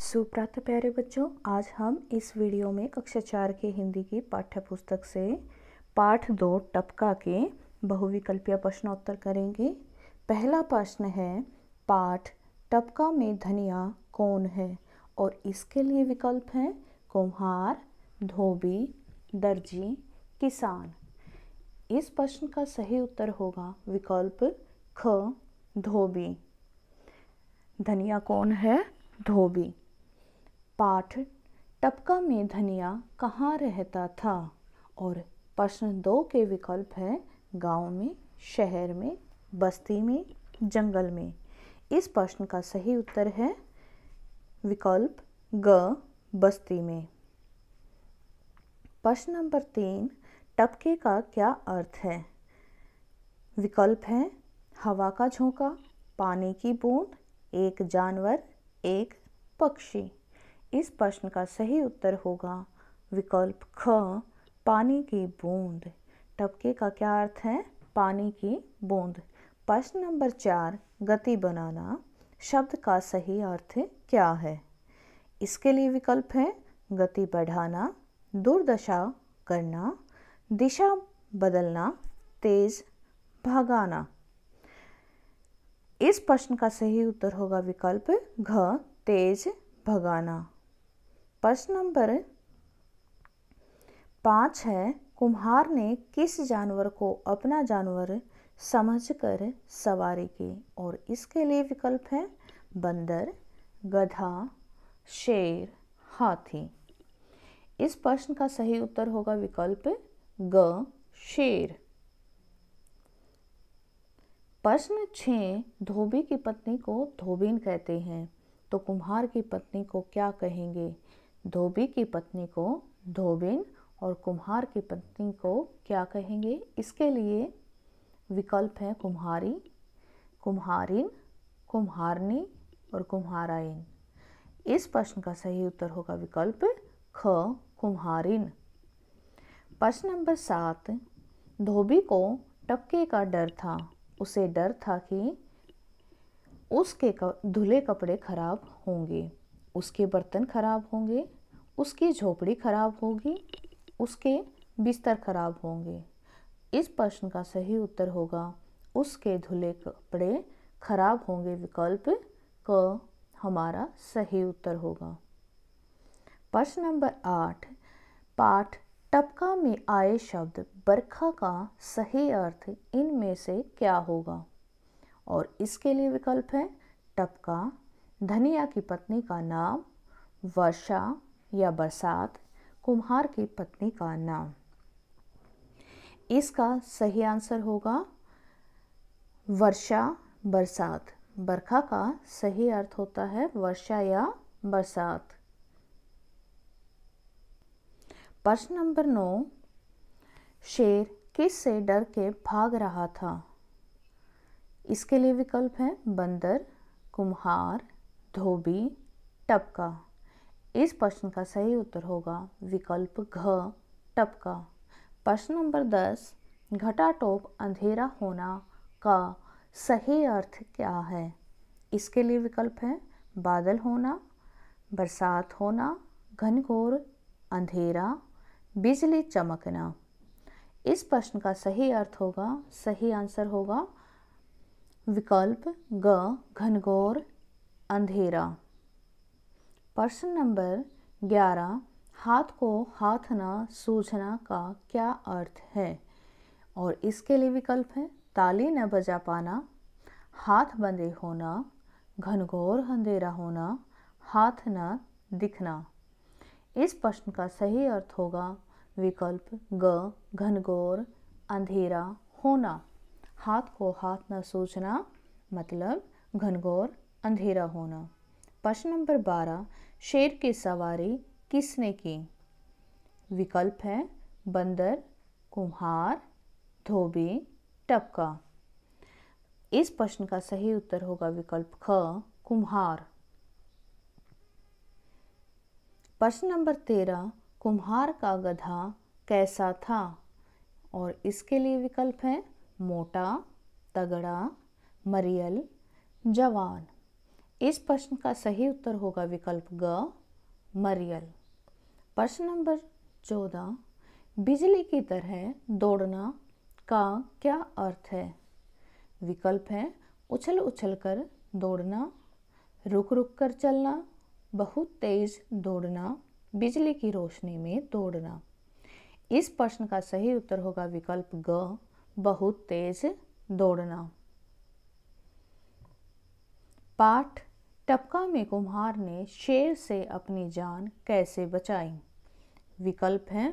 सुप्रातः प्यारे बच्चों आज हम इस वीडियो में कक्षा चार के हिंदी की पाठ्य पुस्तक से पाठ दो टपका के बहुविकल्पीय प्रश्नोत्तर करेंगे पहला प्रश्न है पाठ टपका में धनिया कौन है और इसके लिए विकल्प हैं कुम्हार धोबी दर्जी किसान इस प्रश्न का सही उत्तर होगा विकल्प ख धोबी धनिया कौन है धोबी पाठ टपका में धनिया कहाँ रहता था और प्रश्न दो के विकल्प है गांव में शहर में बस्ती में जंगल में इस प्रश्न का सही उत्तर है विकल्प ग बस्ती में प्रश्न नंबर तीन टपके का क्या अर्थ है विकल्प है हवा का झोंका पानी की बूंद एक जानवर एक पक्षी इस प्रश्न का सही उत्तर होगा विकल्प ख पानी की बूंद टपके का क्या अर्थ है पानी की बूंद प्रश्न नंबर चार गति बनाना शब्द का सही अर्थ क्या है इसके लिए विकल्प है गति बढ़ाना दुर्दशा करना दिशा बदलना तेज भगाना इस प्रश्न का सही उत्तर होगा विकल्प घ तेज भगाना प्रश्न नंबर पाँच है कुम्हार ने किस जानवर को अपना जानवर समझकर सवारी की और इसके लिए विकल्प है बंदर गधा शेर हाथी इस प्रश्न का सही उत्तर होगा विकल्प ग शेर प्रश्न छ धोबी की पत्नी को धोबीन कहते हैं तो कुम्हार की पत्नी को क्या कहेंगे धोबी की पत्नी को धोबिन और कुम्हार की पत्नी को क्या कहेंगे इसके लिए विकल्प हैं कुम्हारी कुम्हारिन कुम्हारनी और कुम्हाराइन इस प्रश्न का सही उत्तर होगा विकल्प ख कुम्हारिन प्रश्न नंबर सात धोबी को टपके का डर था उसे डर था कि उसके धुले कपड़े खराब होंगे उसके बर्तन खराब होंगे उसकी झोपड़ी खराब होगी उसके बिस्तर खराब होंगे इस प्रश्न का सही उत्तर होगा उसके धुले कपड़े खराब होंगे विकल्प क हमारा सही उत्तर होगा प्रश्न नंबर आठ पाठ टपका में आए शब्द बरखा का सही अर्थ इनमें से क्या होगा और इसके लिए विकल्प है टपका धनिया की पत्नी का नाम वर्षा या बरसात कुम्हार की पत्नी का नाम इसका सही आंसर होगा वर्षा बरसात बरखा का सही अर्थ होता है वर्षा या बरसात प्रश्न नंबर नौ शेर किस से डर के भाग रहा था इसके लिए विकल्प है बंदर कुम्हार धोबी टपका इस प्रश्न का सही उत्तर होगा विकल्प घ टपका प्रश्न नंबर दस घटाटोप अंधेरा होना का सही अर्थ क्या है इसके लिए विकल्प है बादल होना बरसात होना घनघोर अंधेरा बिजली चमकना इस प्रश्न का सही अर्थ होगा सही आंसर होगा विकल्प ग घनघोर अंधेरा प्रश्न नंबर ग्यारह हाथ को हाथ ना सूझना का क्या अर्थ है और इसके लिए विकल्प है ताली न बजा पाना हाथ बंधे होना घनघोर अंधेरा होना हाथ न दिखना इस प्रश्न का सही अर्थ होगा विकल्प ग घनघोर अंधेरा होना हाथ को हाथ न सूझना मतलब घनघोर अंधेरा होना प्रश्न नंबर बारह शेर की सवारी किसने की विकल्प है बंदर कुम्हार धोबी टपका इस प्रश्न का सही उत्तर होगा विकल्प ख कुम्हार प्रश्न नंबर तेरह कुम्हार का गधा कैसा था और इसके लिए विकल्प है मोटा तगड़ा मरियल जवान इस प्रश्न का सही उत्तर होगा विकल्प ग मरियल प्रश्न नंबर चौदह बिजली की तरह दौड़ना का क्या अर्थ है विकल्प है उछल उछल कर दौड़ना रुक रुक कर चलना बहुत तेज दौड़ना बिजली की रोशनी में दौड़ना इस प्रश्न का सही उत्तर होगा विकल्प ग बहुत तेज दौड़ना पाठ टपका में कुम्हार ने शेर से अपनी जान कैसे बचाई विकल्प हैं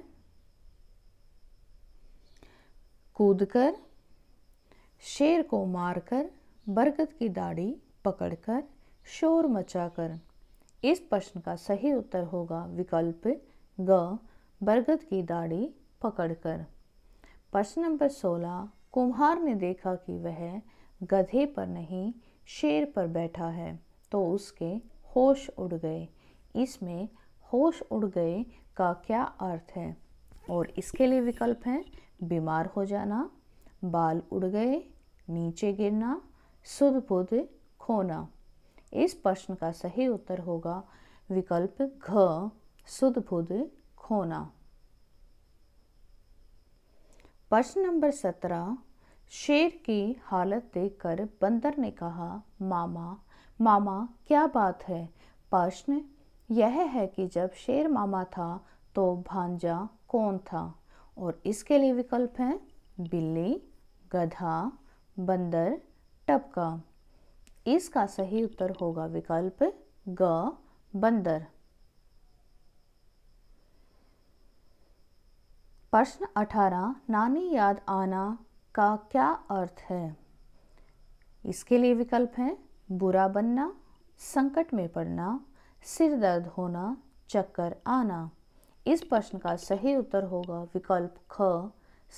कूदकर शेर को मारकर बरगद की दाढ़ी पकड़कर शोर मचाकर इस प्रश्न का सही उत्तर होगा विकल्प ग बरगद की दाढ़ी पकड़कर प्रश्न नंबर सोलह कुम्हार ने देखा कि वह गधे पर नहीं शेर पर बैठा है तो उसके होश उड़ गए इसमें होश उड़ गए का क्या अर्थ है और इसके लिए विकल्प हैं बीमार हो जाना बाल उड़ गए नीचे गिरना सुध बुध खोना इस प्रश्न का सही उत्तर होगा विकल्प घ सुध बुध खोना प्रश्न नंबर सत्रह शेर की हालत देखकर बंदर ने कहा मामा मामा क्या बात है प्रश्न यह है कि जब शेर मामा था तो भांजा कौन था और इसके लिए विकल्प हैं बिल्ली गधा बंदर टपका इसका सही उत्तर होगा विकल्प ग बंदर प्रश्न अठारह नानी याद आना का क्या अर्थ है इसके लिए विकल्प हैं बुरा बनना संकट में पड़ना सिर दर्द होना चक्कर आना इस प्रश्न का सही उत्तर होगा विकल्प ख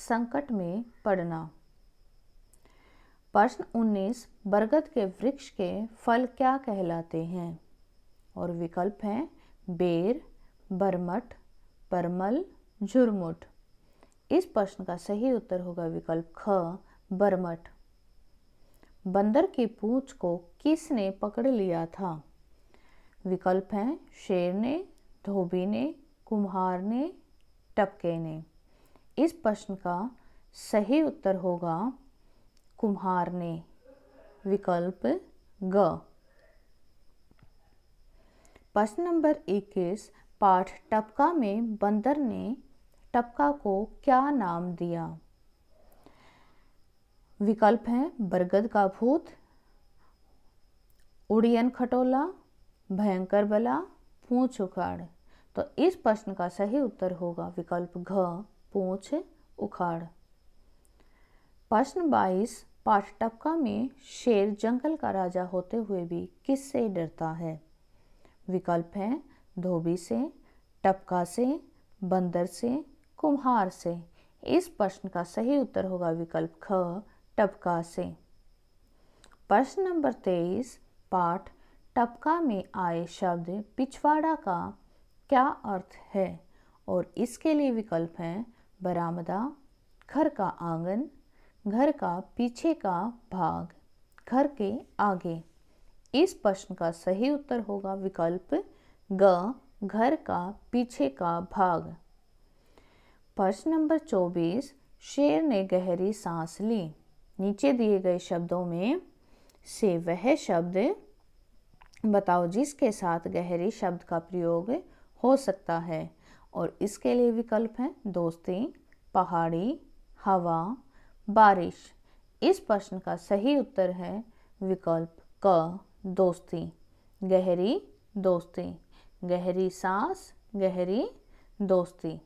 संकट में पड़ना प्रश्न 19 बरगद के वृक्ष के फल क्या कहलाते हैं और विकल्प हैं बेर बरमट परमल झुरमुट इस प्रश्न का सही उत्तर होगा विकल्प ख बरमठ बंदर की पूंछ को किसने पकड़ लिया था विकल्प हैं शेर ने धोबी ने कुम्हार ने टपके ने इस प्रश्न का सही उत्तर होगा कुम्हार ने विकल्प ग प्रश्न नंबर 21 पाठ टपका में बंदर ने टपका को क्या नाम दिया विकल्प हैं बरगद का भूत उड़ियन खटोला भयंकर बला पूछ उखाड़ तो इस प्रश्न का सही उत्तर होगा विकल्प घ पूछ उखाड़ प्रश्न 22 टपका में शेर जंगल का राजा होते हुए भी किससे डरता है विकल्प हैं धोबी से टपका से बंदर से कुम्हार से इस प्रश्न का सही उत्तर होगा विकल्प ख टपका से प्रश्न नंबर तेईस पाठ टपका में आए शब्द पिछवाड़ा का क्या अर्थ है और इसके लिए विकल्प हैं बरामदा घर का आंगन घर का पीछे का भाग घर के आगे इस प्रश्न का सही उत्तर होगा विकल्प ग घर का पीछे का भाग प्रश्न नंबर 24 शेर ने गहरी सांस ली नीचे दिए गए शब्दों में से वह शब्द बताओ जिसके साथ गहरी शब्द का प्रयोग हो सकता है और इसके लिए विकल्प हैं दोस्ती पहाड़ी हवा बारिश इस प्रश्न का सही उत्तर है विकल्प क दोस्ती गहरी दोस्ती गहरी सांस गहरी दोस्ती